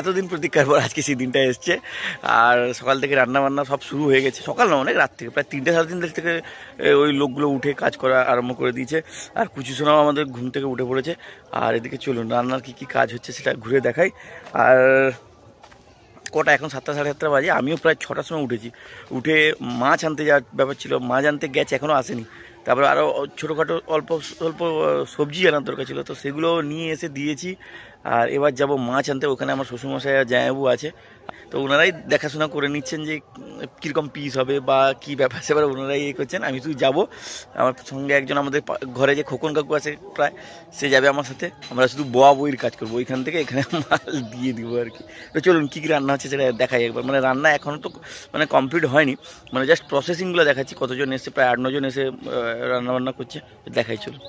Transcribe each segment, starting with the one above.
এতদিন প্রতীক্ষার পর আজকে সেই দিনটা এসছে আর সকাল থেকে রান্না বান্না সব শুরু হয়ে গেছে সকাল না অনেক রাত থেকে প্রায় তিনটে সাড়ে তিনটে থেকে ওই লোকগুলো উঠে কাজ করা আরম্ভ করে দিয়েছে আর কুচি সোনাও আমাদের ঘুম থেকে উঠে পড়েছে আর এদিকে চলুন রান্নার কি কি কাজ হচ্ছে সেটা ঘুরে দেখাই আর কটা এখন সাতটা সাড়ে সাতটা বাজে আমিও প্রায় ছটার সময় উঠেছি উঠে মাছ আনতে যাওয়ার ব্যাপার ছিল মাছ আনতে গেছে এখনও আসেনি তারপরে আরও ছোটোখাটো অল্প অল্প সবজি আনার দরকার ছিল তো সেগুলো নিয়ে এসে দিয়েছি আর এবার যাব মাছ আনতে ওখানে আমার শ্বশুরমশাই আর জায়াবু আছে তো ওনারাই দেখাশোনা করে নিচ্ছেন যে কীরকম পিস হবে বা কি ব্যাপার সেবার ওনারাই ইয়ে করছেন আমি শুধু যাবো আমার সঙ্গে একজন আমাদের ঘরে যে খোকন কাকু আছে প্রায় সে যাবে আমার সাথে আমরা শুধু বয়া বইয়ের কাজ করবো ওইখান থেকে এখানে মাল দিয়ে দিব আর কি তো চলুন কী কী রান্না হচ্ছে সেটা দেখাই একবার মানে রান্না এখনও তো মানে কমপ্লিট হয়নি মানে জাস্ট প্রসেসিংগুলো দেখাচ্ছি কতজন এসে প্রায় আট নজন এসে রান্নাবান্না করছে দেখাই চলুন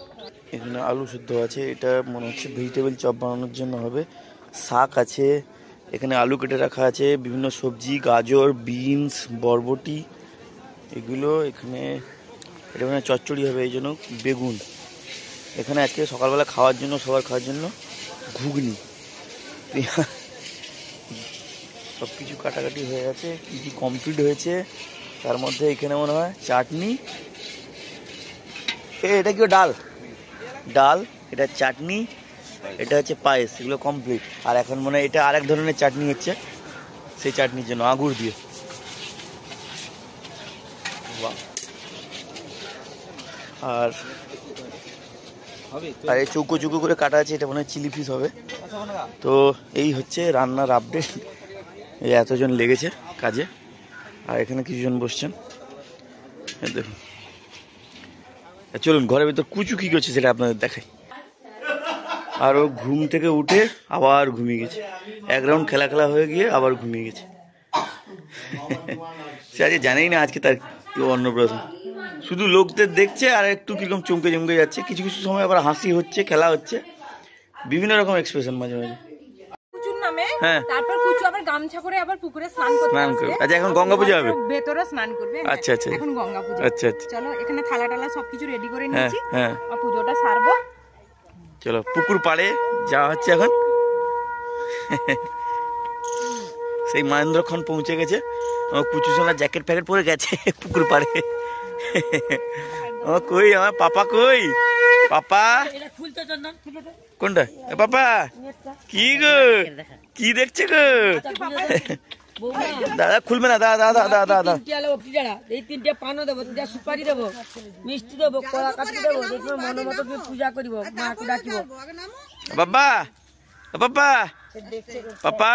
এখানে আলু শুদ্ধ আছে এটা মনে হচ্ছে ভেজিটেবল চপ বানানোর জন্য হবে শাক আছে এখানে আলু কেটে রাখা আছে বিভিন্ন সবজি গাজর বিনস বরবটি এগুলো এখানে এটা মানে চচ্চড়ি হবে এই জন্য বেগুন এখানে আজকে সকালবেলা খাওয়ার জন্য সবার খাওয়ার জন্য ঘুগনি সব কিছু কাটাকাটি হয়ে গেছে কী কী কমপ্লিট হয়েছে তার মধ্যে এখানে মনে হয় চাটনি এ এটা কি ডাল ডাল এটা চাটনি এটা হচ্ছে পায়েস এগুলো কমপ্লিট আর এখন মনে হয় এটা আরেক ধরনের চাটনি হচ্ছে সেই চাটনির জন্য আঙুর দিয়ে আর আর এই চৌকো চৌকো করে কাটা আছে এটা মনে হয় চিলি ফিস হবে তো এই হচ্ছে রান্নার আপডেট এই এতজন লেগেছে কাজে আর এখানে কিছুজন বসছেন দেখুন চলুন ঘরের ভিতর কুচু কী করছে সেটা আপনাদের দেখায় আর ও ঘুম থেকে উঠে আবার ঘুমিয়ে গেছে এক রাউন্ড খেলা খেলা হয়ে গিয়ে আবার ঘুমিয়ে গেছে সে আজকে জানেই না আজকে তার অন্নপ্রাশন শুধু লোকদের দেখছে আর একটু কীরকম চমকে চমকে যাচ্ছে কিছু কিছু সময় আবার হাসি হচ্ছে খেলা হচ্ছে বিভিন্ন রকম এক্সপ্রেশন মাঝে মাঝে হ্যাঁ। স্নান করবে আচ্ছা এখন গঙ্গা হবে হ্যাঁ, আচ্ছা আচ্ছা।, আচ্ছা আচ্ছা চলো এখানে থালা টালা সবকিছু রেডি করে হ্যাঁ, নিয়েছি পুজোটা সারবো চলো পুকুর পাড়ে যাওয়া হচ্ছে এখন সেই মহেন্দ্রক্ষণ পৌঁছে গেছে আমার কুচু সোনা জ্যাকেট প্যাকেট পরে গেছে পুকুর পাড়ে আমার কই আমার পাপা কই পাপা কোনটা পাপা কি গো কি দেখছে গো দাদা খুলবে না দাদা দাদা দাদা দাদা এই তিনটে পানও দেবো তিনটা সুপারি দেবো মিষ্টি দেবো কলা কাটি দেবো মন মনে মতো পূজা করিব মাকে ডাকিব বাবা বাবা বাবা পাপা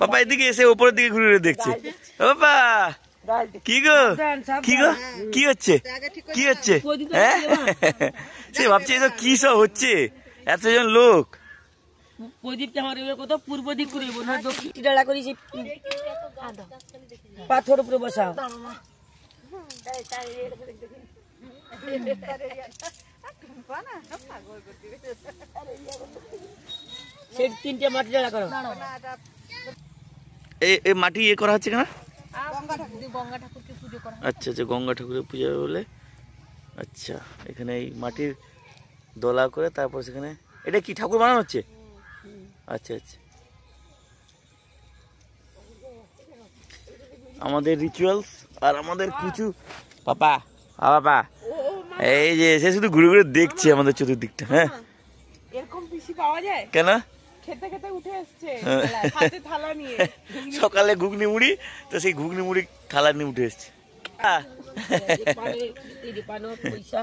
বাবা এদিকে এসে উপরের দিকে ঘুরে দেখছে বাবা কি গো কি গো কি হচ্ছে কি হচ্ছে হ্যাঁ সে ভাবছে কি সব হচ্ছে এতজন লোক প্রদীপটা আমার এবার কত পূর্ব দিক করে না হ্যাঁ, দক্ষিণ ডালা করি সেই পাথর উপরে বসাও সেই তিনটে মাটি ডালা করো এই মাটি ইয়ে করা হচ্ছে কেনা আচ্ছা আচ্ছা গঙ্গা ঠাকুরের পূজা বলে আচ্ছা এখানে এই মাটির দোলা করে তারপর সেখানে এটা কি ঠাকুর বানানো হচ্ছে আচ্ছা আচ্ছা আমাদের রিচুয়ালস আর আমাদের কিছু পাপা হা বাবা এই যে সে শুধু ঘুরে ঘুরে দেখছে আমাদের চতুর্দিকটা হ্যাঁ এরকম পিসি পাওয়া যায় কেন খেতে খেতে উঠে আসছে হ্যাঁ। হাতে থালা নিয়ে সকালে ঘুগনি মুড়ি তো সেই ঘুগনি মুড়ি থালা নিয়ে উঠে এসছে পয়সা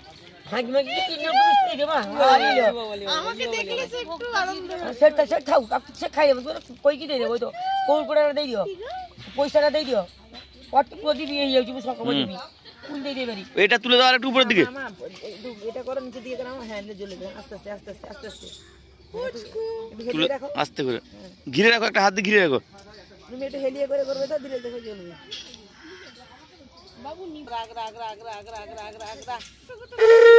সেটা খাও খাই দেবো তো দিও পয়সাটা দিয়ে দিও এটা তুলে এটা করো দিয়ে আস্তে আস্তে আস্তে আস্তে আস্তে আস্তে আস্তে ঘিরে রাখো একটা হাত দিয়ে ঘিরে রাখো তুমি একটু হেলিয়ে করে করবে তো বাবু রাগ রাগ রাগ রাগ রাগ রাগ রাগ রাগ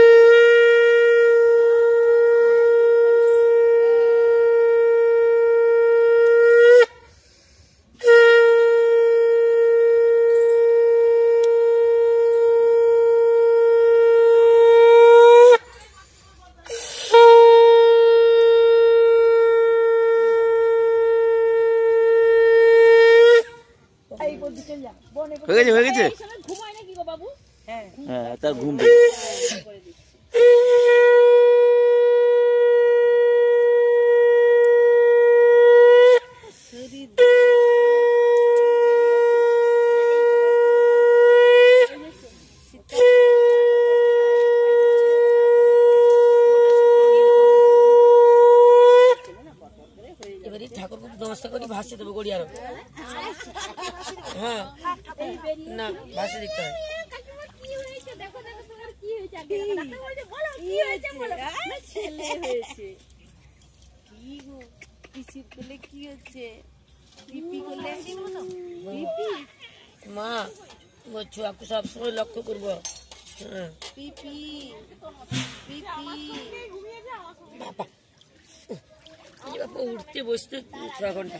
ভাসছে দেবো গড়ি আরো হ্যাঁ না ভাসছে দেখতে হয় মা ছুয়াকে সবসময় লক্ষ্য করবো পিপি হ্যাঁ। বাবা উঠতে বসতে ছ ঘন্টা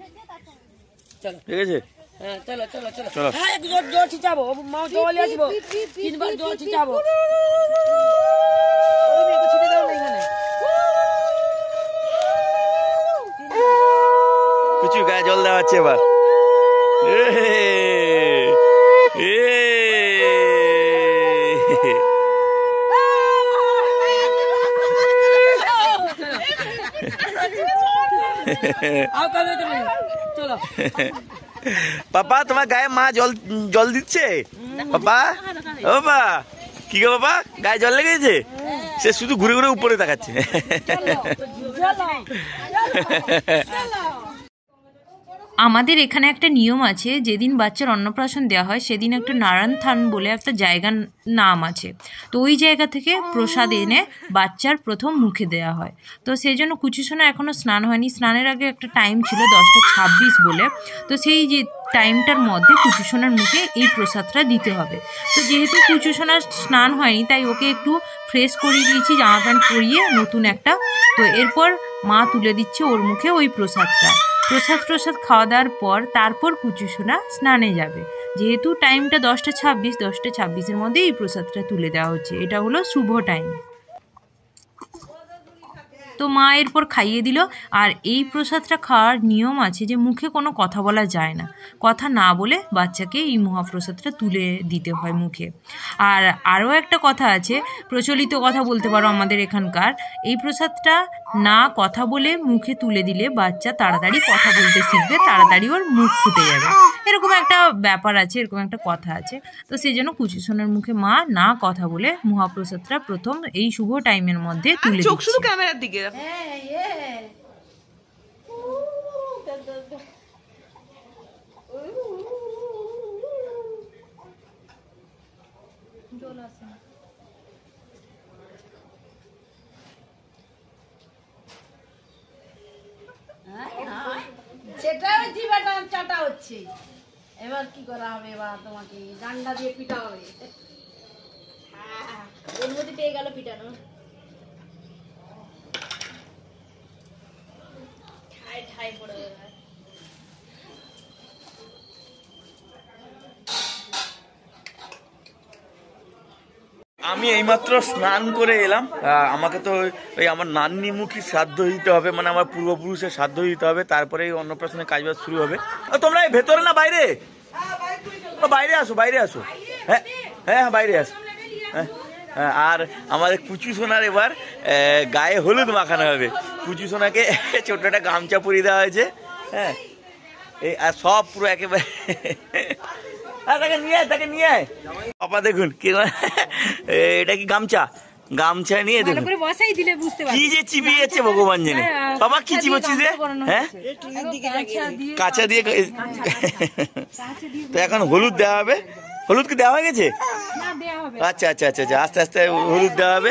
ঠিক আছে হ্যাঁ, চলো চলো চলো মা হ্যাঁ, জল আসবো তিনবার জল কিছু গায়ে জল দেওয়া হচ্ছে এবার পাপা তোমার গায়ে মা জল জল দিচ্ছে পাপা ও বাবা কি গো বাবা গায়ে জল লেগেছে হ্যাঁ। সে শুধু ঘুরে ঘুরে উপরে দেখাচ্ছে আমাদের এখানে একটা নিয়ম আছে যেদিন বাচ্চার অন্নপ্রাশন দেওয়া হয় সেদিন একটা নারায়ণ থান বলে একটা জায়গার নাম আছে তো ওই জায়গা থেকে প্রসাদ এনে বাচ্চার প্রথম মুখে দেওয়া হয় তো সেই জন্য কুচুসোনা এখনও স্নান হয়নি স্নানের আগে একটা টাইম ছিল দশটা ছাব্বিশ বলে তো সেই যে টাইমটার মধ্যে কুচুসোনার মুখে এই প্রসাদটা দিতে হবে তো যেহেতু কুচুসোনার স্নান হয়নি তাই ওকে একটু ফ্রেশ করিয়ে দিয়েছি জামা প্যান্ট পরিয়ে নতুন একটা তো এরপর মা তুলে দিচ্ছে ওর মুখে ওই প্রসাদটা প্রসাদ প্রসাদ খাওয়া দাওয়ার পর তারপর কুচুসোনা স্নানে যাবে যেহেতু টাইমটা দশটা ছাব্বিশ দশটা ছাব্বিশের মধ্যে এই প্রসাদটা তুলে দেওয়া হচ্ছে এটা হলো শুভ টাইম তো মা এরপর খাইয়ে দিল আর এই প্রসাদটা খাওয়ার নিয়ম আছে যে মুখে কোনো কথা বলা যায় না কথা না বলে বাচ্চাকে এই মহাপ্রসাদটা তুলে দিতে হয় মুখে আর আরও একটা কথা আছে প্রচলিত কথা বলতে পারো আমাদের এখানকার এই প্রসাদটা না কথা বলে মুখে তুলে দিলে বাচ্চা তাড়াতাড়ি কথা বলতে শিখবে তাড়াতাড়ি ওর মুখ ফুটে যাবে এরকম একটা ব্যাপার আছে এরকম একটা কথা আছে তো সেই জন্য কুচুসোনার মুখে মা না কথা বলে মহাপ্রসাদটা প্রথম এই শুভ টাইমের মধ্যে তুলে চোখ শুধু ক্যামেরার দিকে দিয়ে yeah. সেটা হচ্ছে চাটা হচ্ছে এবার কি করা হবে এবার তোমাকে ডান্ডা দিয়ে পিটা হবে মধ্যে পেয়ে পিটানো আমি এইমাত্র স্নান করে এলাম আমাকে তো ওই আমার নান্নিমুখী শ্রাদ্ধ দিতে হবে মানে আমার পূর্বপুরুষের শ্রাদ্ধ দিতে হবে তারপরে এই অন্নপ্রাশনের কাজবাজ শুরু হবে তোমরা এই ভেতরে না বাইরে বাইরে আসো বাইরে আসো হ্যাঁ হ্যাঁ, হ্যাঁ বাইরে আসো হ্যাঁ, হ্যাঁ আর আমাদের কুচু সোনার এবার গায়ে হলুদ মাখানো হবে কুচু সোনাকে ছোট্ট একটা গামছা পরিয়ে দেওয়া হয়েছে হ্যাঁ আর সব পুরো একেবারে হ্যাঁ তাকে নিয়ে আয় তাকে নিয়ে আয় পাপা দেখুন কি এটা কি গামছা গামছা নিয়ে দেখুন বসাই দিলে কি যে চিবিয়েছে ভগবান জেনে বাবা কি চিবাচ্ছিস রে হ্যাঁ কাঁচা দিয়ে তো এখন হলুদ দেওয়া হবে হলুদ কি দেওয়া হয়ে গেছে আচ্ছা আচ্ছা আচ্ছা আচ্ছা আস্তে আস্তে হলুদ দেওয়া হবে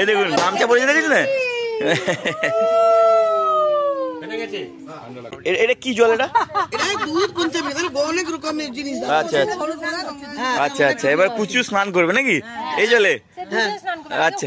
এ দেখুন গামছা পরে দেখেছি না এটা কি জল এটা আচ্ছা আচ্ছা।, হ্যাঁ। আচ্ছা আচ্ছা এবার কুচু স্নান করবে নাকি এই জলে হ্যাঁ। হ্যাঁ। আচ্ছা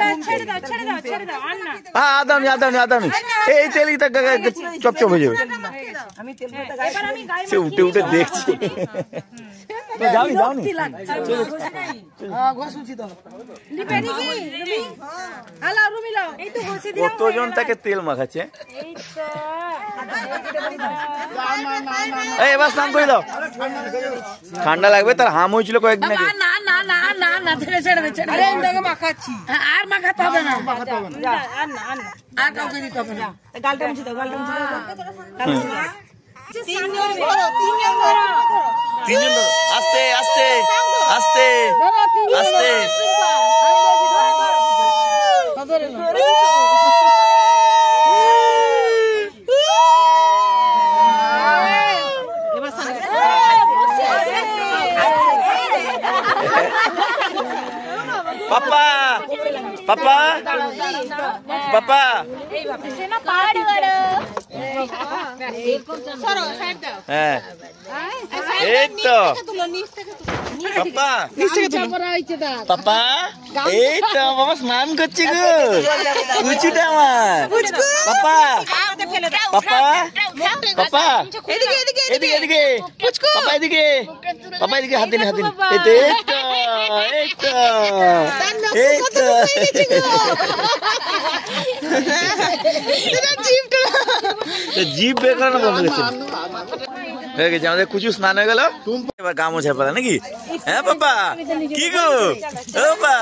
আদামি আদামি আদামি এই তেলই চপচপ হয়ে যাবে সে উঠে উঠে দেখছি কতজন তাকে তেল মাখাচ্ছে এবার স্নান করে দাও ঠান্ডা লাগবে তার হাম হয়েছিল কয়েকদিন আগে না না না না না ছেড়ে ছেড়ে ছেড়ে মাখাচ্ছি আর মাখা আর পাবে না আর কাউকে দিতে হবে না গালটা মুছে দাও গালটা মুছে দাও হ্যাঁ। তিনজন ধরো তিনজন ধরো তিনজন ধরো আস্তে আস্তে পাপা হ্যাঁ এই তো পাপা পাপা এই তো বাবা স্নান করছি গো উঁচুটা আমার পাপা পাপা পাপা এদিকে এদিকে এদিকে এদিকে পাপা এদিকে পাপা এদিকে হাত দিন হাত দিন এই তো এই তো এই তো জিপ বের করানো কুচু স্নান হয়ে গেল এবার গা পালা নাকি হ্যাঁ বাবা কি গো বাবা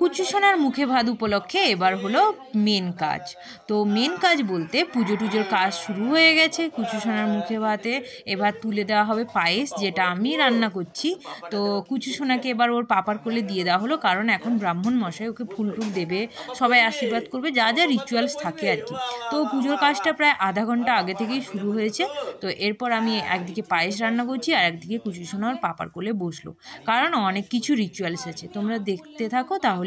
কুচু সোনার মুখে ভাত উপলক্ষে এবার হলো মেন কাজ তো মেন কাজ বলতে পুজো টুজোর কাজ শুরু হয়ে গেছে কুচু সোনার মুখে ভাতে এবার তুলে দেওয়া হবে পায়েস যেটা আমি রান্না করছি তো কুচু সোনাকে এবার ওর পাপার কোলে দিয়ে দেওয়া হলো কারণ এখন ব্রাহ্মণ মশাই ওকে টুল দেবে সবাই আশীর্বাদ করবে যা যা রিচুয়ালস থাকে আর কি তো পুজোর কাজটা প্রায় আধা ঘন্টা আগে থেকেই শুরু হয়েছে তো এরপর আমি একদিকে পায়েস রান্না করছি আর একদিকে কুচু সোনা ওর পাপার কোলে বসলো কারণ অনেক কিছু রিচুয়ালস আছে তোমরা দেখতে থাকো তাহলে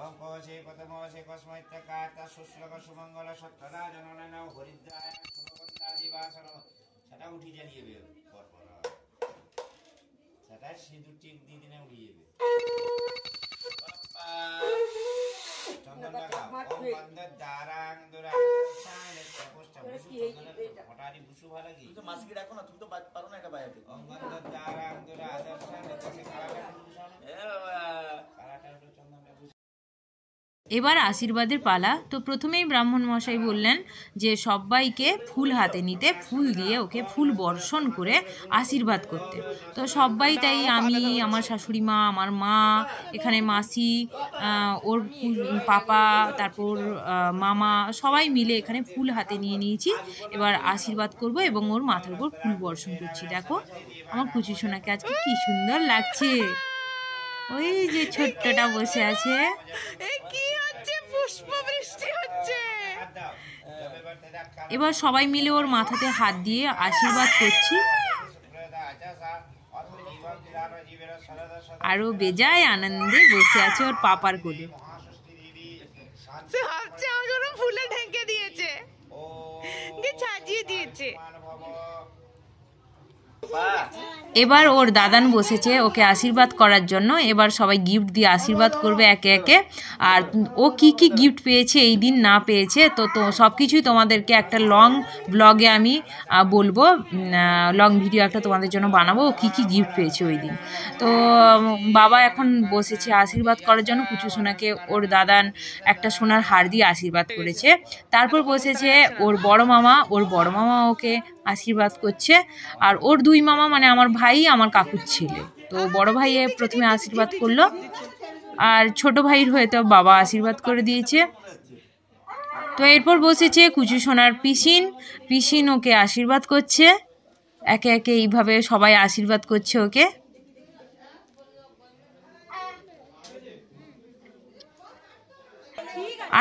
ओम कोशे पतमोशे कस्मैत्यकार्ता সুমঙ্গল সত্যতা सत्यराज ननन हरिद्राय शुभगन्धादिवासन সেটা উঠি জ্বালিয়ে দেবে পরপর সেটা সিঁদুর টিক দিয়ে দিনে উঠিয়ে দেবে চন্দন দারাং দুরাং কি রাখো না তুমি তো পারো না এটা বাইরে ওম বন্ধ এবার আশীর্বাদের পালা তো প্রথমেই ব্রাহ্মণ মশাই বললেন যে সবাইকে ফুল হাতে নিতে ফুল দিয়ে ওকে ফুল বর্ষণ করে আশীর্বাদ করতে তো সবাই তাই আমি আমার শাশুড়ি মা আমার মা এখানে মাসি ওর পাপা তারপর মামা সবাই মিলে এখানে ফুল হাতে নিয়ে নিয়েছি এবার আশীর্বাদ করব এবং ওর মাথার উপর ফুল বর্ষণ করছি দেখো আমার কুচি সোনাকে আজকে কি সুন্দর লাগছে ওই যে ছোট্টটা বসে আছে এবার সবাই মিলে ওর মাথাতে হাত দিয়ে আশীর্বাদ করছি আরও বেজায় আনন্দে বসে আছে ওর পাপার কোলে ফুলে ঢেকে দিয়েছে দিয়েছে এবার ওর দাদান বসেছে ওকে আশীর্বাদ করার জন্য এবার সবাই গিফট দিয়ে আশীর্বাদ করবে একে একে আর ও কি কি গিফট পেয়েছে এই দিন না পেয়েছে তো তো সব কিছুই তোমাদেরকে একটা লং ব্লগে আমি বলবো লং ভিডিও একটা তোমাদের জন্য বানাবো ও কী কী গিফট পেয়েছে ওই দিন তো বাবা এখন বসেছে আশীর্বাদ করার জন্য কুচু সোনাকে ওর দাদান একটা সোনার হার দিয়ে আশীর্বাদ করেছে তারপর বসেছে ওর বড় মামা ওর বড় মামা ওকে আশীর্বাদ করছে আর ওর দুই মামা মানে আমার ভাই আমার কাকুর ছেলে তো বড় ভাইয়ে প্রথমে আশীর্বাদ করলো আর ছোট ভাইয়ের হয়ে তো বাবা আশীর্বাদ করে দিয়েছে তো এরপর বসেছে কুচু সোনার পিসিন পিসিন ওকে আশীর্বাদ করছে একে একে এইভাবে সবাই আশীর্বাদ করছে ওকে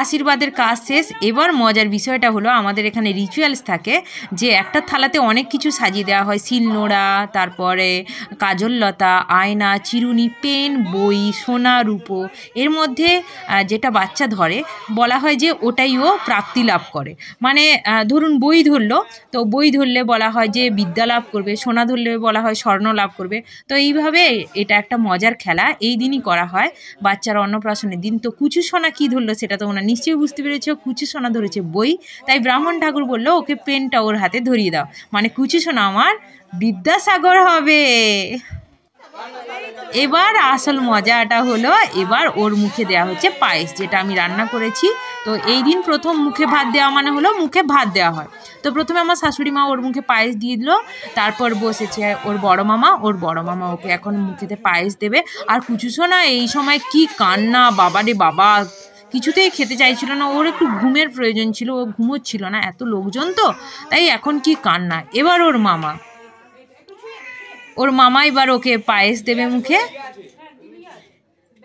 আশীর্বাদের কাজ শেষ এবার মজার বিষয়টা হলো আমাদের এখানে রিচুয়ালস থাকে যে একটা থালাতে অনেক কিছু সাজিয়ে দেওয়া হয় শিলনোড়া তারপরে কাজললতা আয়না চিরুনি পেন বই সোনা রূপো এর মধ্যে যেটা বাচ্চা ধরে বলা হয় যে ওটাই ও প্রাপ্তি লাভ করে মানে ধরুন বই ধরলো তো বই ধরলে বলা হয় যে বিদ্যা লাভ করবে সোনা ধরলে বলা হয় স্বর্ণ লাভ করবে তো এইভাবে এটা একটা মজার খেলা এই দিনই করা হয় বাচ্চার অন্নপ্রাশনের দিন তো কুচু সোনা কী ধরলো সেটা তো ওনার না নিশ্চয়ই বুঝতে পেরেছ কুচু সোনা ধরেছে বই তাই ব্রাহ্মণ ঠাকুর বলল ওকে পেনটা ওর হাতে ধরিয়ে দাও মানে কুচু সোনা আমার বিদ্যাসাগর হবে এবার আসল মজাটা হলো এবার ওর মুখে দেওয়া হচ্ছে পায়েস যেটা আমি রান্না করেছি তো এই দিন প্রথম মুখে ভাত দেওয়া মানে হলো মুখে ভাত দেওয়া হয় তো প্রথমে আমার শাশুড়ি মা ওর মুখে পায়েস দিয়ে দিল তারপর বসেছে ওর বড় মামা ওর বড় মামা ওকে এখন মুখেতে পায়েস দেবে আর কুচুসোনা এই সময় কি কান্না বাবারে বাবা কিছুতেই খেতে চাইছিল না ওর একটু ঘুমের প্রয়োজন ছিল ও ঘুমোচ্ছিল না এত লোকজন তো তাই এখন কি কান্না এবার ওর মামা ওর মামা এবার ওকে পায়েস দেবে মুখে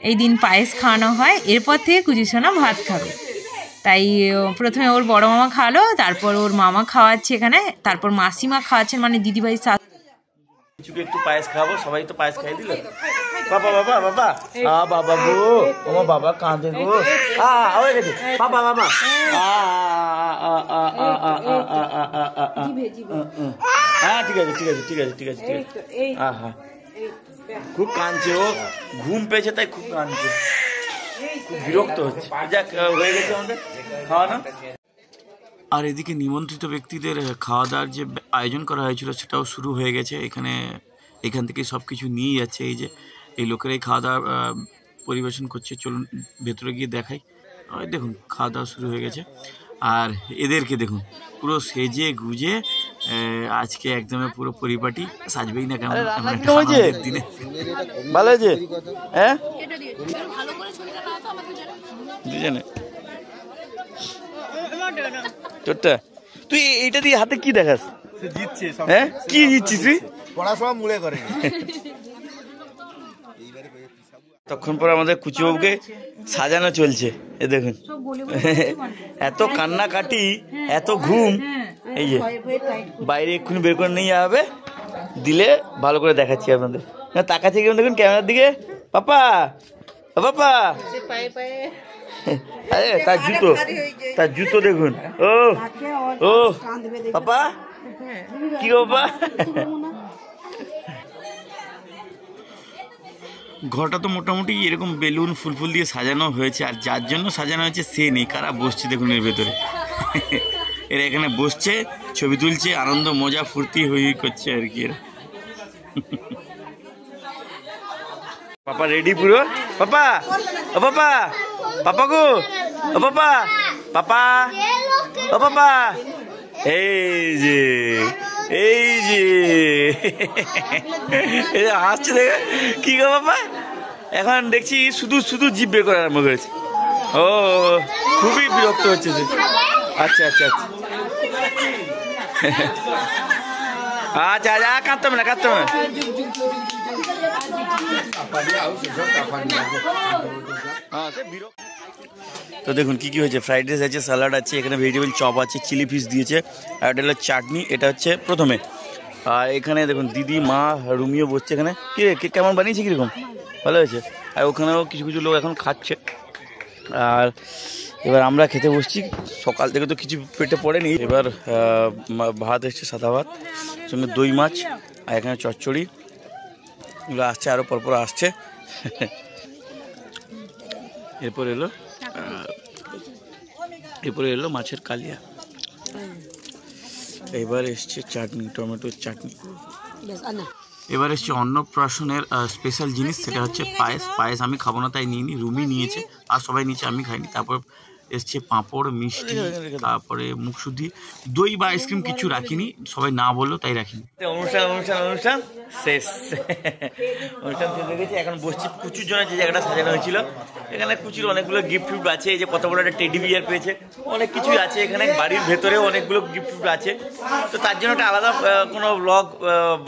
এই দিন পায়েস খাওয়ানো হয় এরপর থেকে কুচিসোনা ভাত খাবে তাই প্রথমে ওর বড় মামা খাওয়ালো তারপর ওর মামা খাওয়াচ্ছে এখানে তারপর মাসিমা খাওয়াচ্ছেন মানে দিদিভাই শাশ একটু পায়েস সবাই তো পায়েস হ্যাঁ ঠিক আছে ঠিক আছে ঠিক আছে ঠিক আছে ঠিক আছে হ্যাঁ খুব কাঁদছে ও ঘুম পেয়েছে তাই খুব কাঁদছে খুব বিরক্ত হচ্ছে যাক হয়ে গেছে আমাদের খাওয়ানো আর এদিকে নিমন্ত্রিত ব্যক্তিদের খাওয়া দাওয়ার যে আয়োজন করা হয়েছিল সেটাও শুরু হয়ে গেছে এখানে এখান থেকে সব কিছু নিয়ে যাচ্ছে এই যে এই লোকেরাই খাওয়া দাওয়া পরিবেশন করছে চলুন ভেতরে গিয়ে দেখাই দেখুন খাওয়া দাওয়া শুরু হয়ে গেছে আর এদেরকে দেখুন পুরো সেজে গুজে আজকে একদম পুরো পরিপাটি সাজবেই না কেমন দিনে ভালো হ্যাঁ দুজনে তোরটা তুই এইটা দিয়ে হাতে কি দেখাস হ্যাঁ কি জিতছিস তুই পড়াশোনা করে তখন পর আমাদের কুচিবাবুকে সাজানো চলছে এ দেখুন এত কান্না কাটি হ্যাঁ। এত ঘুম হ্যাঁ। এই যে বাইরে এক্ষুনি বের করে নিয়ে যাবে দিলে ভালো করে দেখাচ্ছি আপনাদের তাকাচ্ছি তাকাচ্ছে কেমন দেখুন ক্যামেরার দিকে পাপা পাপা আরে তার জুতো তার জুতো দেখুন ও ও পাপা হ্যাঁ। কি বাবা ঘরটা তো মোটামুটি এরকম বেলুন ফুল ফুল দিয়ে সাজানো হয়েছে আর যার জন্য সাজানো হয়েছে সে নেই কারা বসছে দেখুন এর ভেতরে এরা এখানে বসছে ছবি তুলছে আনন্দ মজা ফুর্তি হয়ে করছে আর কি এরা পাপা রেডি পুরো পাপা ও পাপা পাপা গো ও পাপা পাপা ও পাপা এই যে এই যে হাসছে দেখে কি গো বাবা এখন দেখছি শুধু শুধু জিভ বের করার আরম্ভ করেছে ও খুবই বিরক্ত হচ্ছে যে আচ্ছা আচ্ছা আচ্ছা আচ্ছা আচ্ছা কাঁদতাম না কাঁদতাম না হ্যাঁ বিরক্ত তো দেখুন কী কী হয়েছে ফ্রাইড রাইস আছে স্যালাড আছে এখানে ভেজিটেবল চপ আছে চিলি ফিস দিয়েছে আর এটা হলো চাটনি এটা হচ্ছে প্রথমে আর এখানে দেখুন দিদি মা রুমিও বসছে এখানে কী কে কেমন বানিয়েছে কীরকম ভালো হয়েছে আর ওখানেও কিছু কিছু লোক এখন খাচ্ছে আর এবার আমরা খেতে বসছি সকাল থেকে তো কিছু পেটে পড়েনি এবার ভাত এসছে সাদা ভাত সঙ্গে দই মাছ আর এখানে চচ্চড়ি এগুলো আসছে আরও পরপর আসছে এরপর এলো এরপরে এলো মাছের কালিয়া এবার এসছে চাটনি টমেটোর চাটনি এবার এসছে অন্নপ্রাশনের স্পেশাল জিনিস সেটা হচ্ছে পায়েস পায়েস আমি খাবো না তাই নিইনি রুমি নিয়েছে আর সবাই নিয়েছে আমি খাইনি তারপর এসছে পাঁপড় মিষ্টি তারপরে মুখশুদ্ধি দই বা আইসক্রিম কিছু রাখিনি সবাই না বললো তাই রাখিনি অনুষ্ঠান অনুষ্ঠান অনুষ্ঠান শেষ অনুষ্ঠান শেষ হয়ে গেছে এখন বসছি কুচুর জন্য যে জায়গাটা সাজানো হয়েছিল এখানে কুচুর অনেকগুলো গিফট ফিফট আছে এই যে কত বড় একটা টেডি বিয়ার পেয়েছে অনেক কিছুই আছে এখানে বাড়ির ভেতরেও অনেকগুলো গিফট ফিফট আছে তো তার জন্য একটা আলাদা কোনো ব্লগ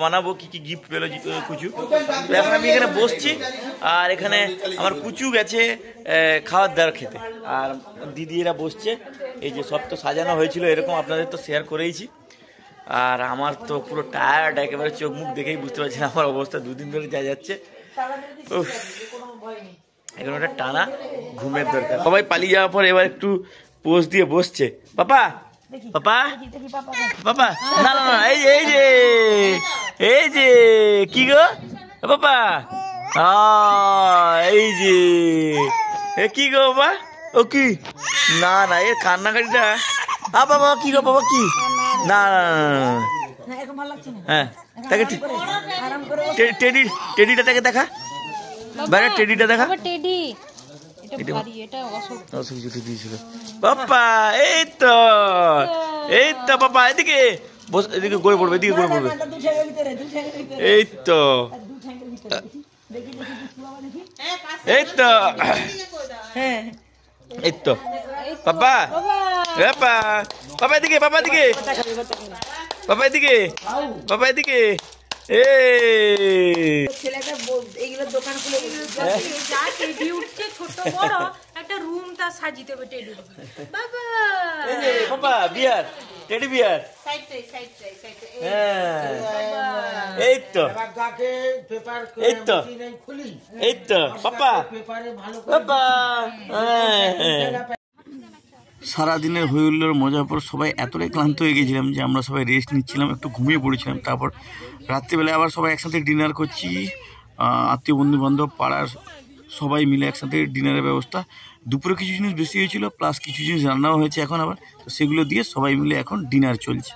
বানাবো কি কি গিফট পেলো কুচু এখন আমি এখানে বসছি আর এখানে আমার কুচু গেছে খাওয়ার দাওয়ার খেতে আর দিদি এরা বসছে এই যে সব তো সাজানো হয়েছিল এরকম আপনাদের তো শেয়ার করেইছি আর আমার তো পুরো টায়ার্ড একেবারে চোখ মুখ দেখেই বুঝতে পারছি আমার অবস্থা দুদিন ধরে যা যাচ্ছে এখন ওটা টানা ঘুমের দরকার সবাই পালিয়ে যাওয়ার পর এবার একটু পোজ দিয়ে বসছে এই যে এই যে এই যে কি গো এই যে এ কি গো বাবা ও কি না না এ কান্নাকাটিটা বাবা কি গো বাবা কি না না হ্যাঁ তাকে টেডি টেডিটা তাকে দেখা বাইরে টেডিটা দেখা টেডি অসুখ এই তো এই তো বাপ্পা এদিকে বস এদিকে গড়ে পড়বে এদিকে গড়ে পড়বে এই তো হ্যাঁ, হ্যাঁ। এই তো এই তো বাপ্পা বাপ্পা বাবা এদিকে বাবা এদিকে বাবা এদিকে বাবা এদিকে এ সারাদিনের হইহুল্লোর মজার পর সবাই এতটাই ক্লান্ত হয়ে গেছিলাম যে আমরা সবাই রেস্ট নিচ্ছিলাম একটু ঘুমিয়ে পড়েছিলাম তারপর রাত্রিবেলায় আবার সবাই একসাথে ডিনার করছি আত্মীয় বন্ধুবান্ধব পাড়ার সবাই মিলে একসাথে ডিনারের ব্যবস্থা দুপুরে কিছু জিনিস বেশি হয়েছিল প্লাস কিছু জিনিস রান্নাও হয়েছে এখন আবার তো সেগুলো দিয়ে সবাই মিলে এখন ডিনার চলছে